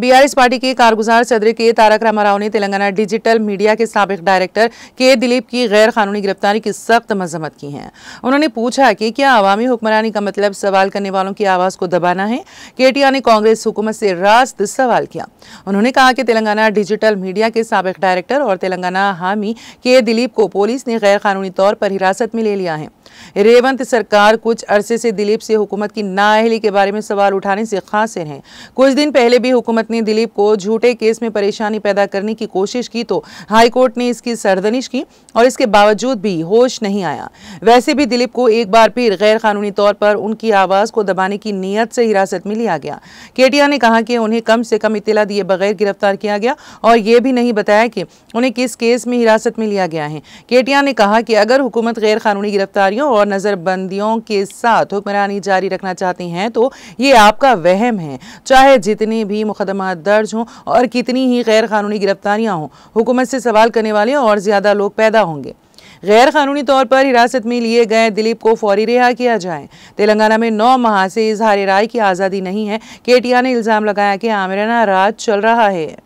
BRS party के कारगुजार सदर के तारक रामाराव ने तेलंगाना डिजिटल मीडिया के सबक डायरेक्टर के दिलीप की गैर कानूनी गिरफ्तारी की सख्त मजम्मत की है उन्होंने पूछा कि क्या आवामी हुक्मरानी का मतलब सवाल करने वालों की आवाज़ को दबाना है केटीआर ने कांग्रेस हुकूमत से रास्त सवाल किया उन्होंने कहा कि तेलंगाना डिजिटल मीडिया के सबक डायरेक्टर और तेलंगाना हामी के दिलीप को पुलिस ने गैर कानूनी तौर पर हिरासत में ले लिया है रेवंत सरकार कुछ अरसे से दिलीप से हुकूमत की नाअहली के बारे में सवाल उठाने से खासिर है कुछ दिन पहले भी हुकूमत अहमद ने दिलीप को झूठे केस में परेशानी पैदा करने की कोशिश की तो हाईकोर्ट ने इसकी सरदनिश की और इसके बावजूद भी होश नहीं आया वैसे भी दिलीप को एक बार फिर गैर कानूनी तौर पर उनकी आवाज को दबाने की नीयत से हिरासत में लिया गया केटिया ने कहा कि उन्हें कम से कम इतला दिए बगैर गिरफ्तार किया गया और ये भी नहीं बताया कि उन्हें किस केस में हिरासत में लिया गया है केटिया ने कहा कि अगर हुकूमत गैर कानूनी गिरफ्तारियों और नज़रबंदियों के साथ हुक्मरानी जारी रखना चाहती हैं तो ये आपका वहम है चाहे जितने भी मुकदमा मुकदमा दर्ज हों और कितनी ही गैर कानूनी गिरफ्तारियाँ हों हुकूमत से सवाल करने वाले और ज़्यादा लोग पैदा होंगे गैर कानूनी तौर पर हिरासत में लिए गए दिलीप को फौरी रिहा किया जाए तेलंगाना में नौ माह से इजहार राय की आज़ादी नहीं है आर ने इल्ज़ाम लगाया कि आमिराना राज चल रहा है